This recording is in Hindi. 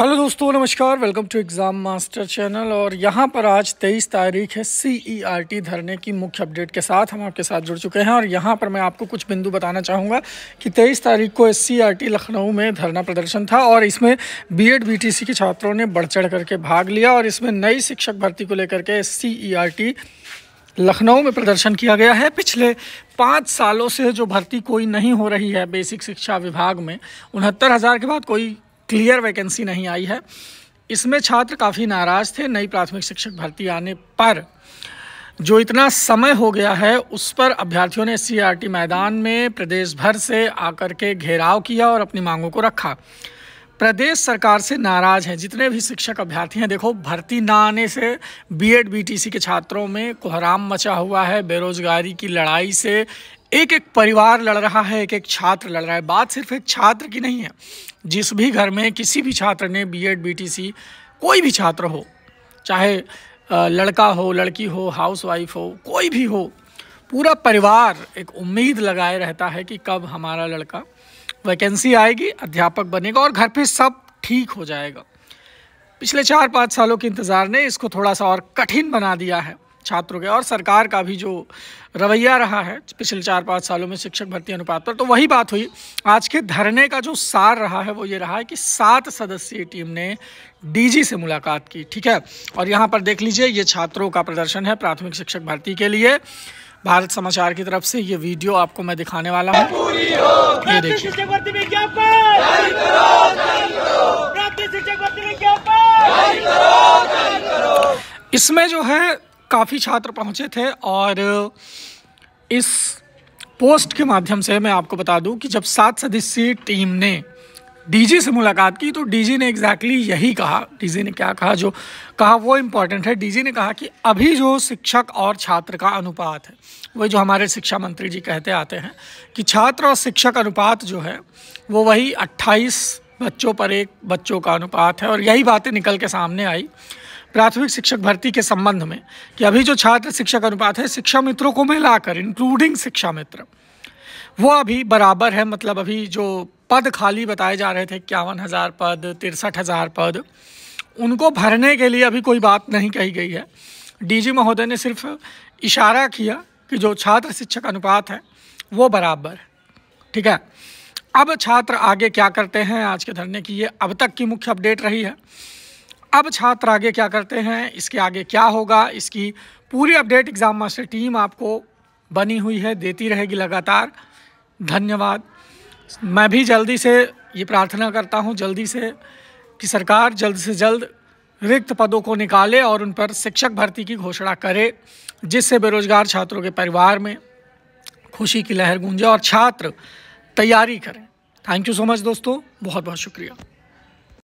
हेलो दोस्तों नमस्कार welcome to exam master channel और यहाँ पर आज 23 तारीख है सी e धरने की मुख्य अपडेट के साथ हम आपके साथ जुड़ चुके हैं और यहाँ पर मैं आपको कुछ बिंदु बताना चाहूँगा कि 23 तारीख को एस e लखनऊ में धरना प्रदर्शन था और इसमें बीएड बीटीसी के छात्रों ने बढ़ चढ़ करके भाग लिया और इसमें नई शिक्षक भर्ती को लेकर के एस e लखनऊ में प्रदर्शन किया गया है पिछले पाँच सालों से जो भर्ती कोई नहीं हो रही है बेसिक शिक्षा विभाग में उनहत्तर हज़ार के बाद कोई क्लियर वैकेंसी नहीं आई है इसमें छात्र काफ़ी नाराज़ थे नई प्राथमिक शिक्षक भर्ती आने पर जो इतना समय हो गया है उस पर अभ्यर्थियों ने सी मैदान में प्रदेश भर से आकर के घेराव किया और अपनी मांगों को रखा प्रदेश सरकार से नाराज़ हैं जितने भी शिक्षक अभ्यर्थी हैं देखो भर्ती ना आने से बीएड बीटीसी के छात्रों में कोहराम मचा हुआ है बेरोजगारी की लड़ाई से एक एक परिवार लड़ रहा है एक एक छात्र लड़ रहा है बात सिर्फ एक छात्र की नहीं है जिस भी घर में किसी भी छात्र ने B Ed B T C कोई भी छात्र हो चाहे लड़का हो लड़की हो हाउस वाइफ हो कोई भी हो पूरा परिवार एक उम्मीद लगाए रहता है कि कब हमारा लड़का वैकेंसी आएगी अध्यापक बनेगा और घर पे सब ठीक हो जाएगा पिछले चार पाँच सालों के इंतज़ार ने इसको थोड़ा सा और कठिन बना दिया है छात्रों के और सरकार का भी जो रवैया रहा है पिछले चार पाँच सालों में शिक्षक भर्ती अनुपात पर तो वही बात हुई आज के धरने का जो सार रहा है वो ये रहा है कि सात सदस्यीय टीम ने डीजी से मुलाकात की ठीक है और यहाँ पर देख लीजिए ये छात्रों का प्रदर्शन है प्राथमिक शिक्षक भर्ती के लिए भारत समाचार की तरफ से ये वीडियो आपको मैं दिखाने वाला हूँ ये देखिए इसमें जो है काफ़ी छात्र पहुँचे थे और इस पोस्ट के माध्यम से मैं आपको बता दूं कि जब सात सदस्यीय टीम ने डीजी से मुलाकात की तो डीजी ने एग्जैक्टली exactly यही कहा डीजी ने क्या कहा जो कहा वो इम्पॉर्टेंट है डीजी ने कहा कि अभी जो शिक्षक और छात्र का अनुपात है वह जो हमारे शिक्षा मंत्री जी कहते आते हैं कि छात्र और शिक्षक अनुपात जो है वो वही अट्ठाईस बच्चों पर एक बच्चों का अनुपात है और यही बातें निकल के सामने आई प्राथमिक शिक्षक भर्ती के संबंध में कि अभी जो छात्र शिक्षक अनुपात है शिक्षा मित्रों को मिलाकर इंक्लूडिंग शिक्षा मित्र वो अभी बराबर है मतलब अभी जो पद खाली बताए जा रहे थे इक्यावन हज़ार पद तिरसठ हज़ार पद उनको भरने के लिए अभी कोई बात नहीं कही गई है डीजी महोदय ने सिर्फ इशारा किया कि जो छात्र शिक्षक अनुपात है वो बराबर है ठीक है अब छात्र आगे क्या करते हैं आज के धरने की ये अब तक की मुख्य अपडेट रही है अब छात्र आगे क्या करते हैं इसके आगे क्या होगा इसकी पूरी अपडेट एग्ज़ाम मास्टर टीम आपको बनी हुई है देती रहेगी लगातार धन्यवाद मैं भी जल्दी से ये प्रार्थना करता हूँ जल्दी से कि सरकार जल्द से जल्द रिक्त पदों को निकाले और उन पर शिक्षक भर्ती की घोषणा करे जिससे बेरोजगार छात्रों के परिवार में खुशी की लहर गूंजे और छात्र तैयारी करें थैंक यू सो मच दोस्तों बहुत बहुत शुक्रिया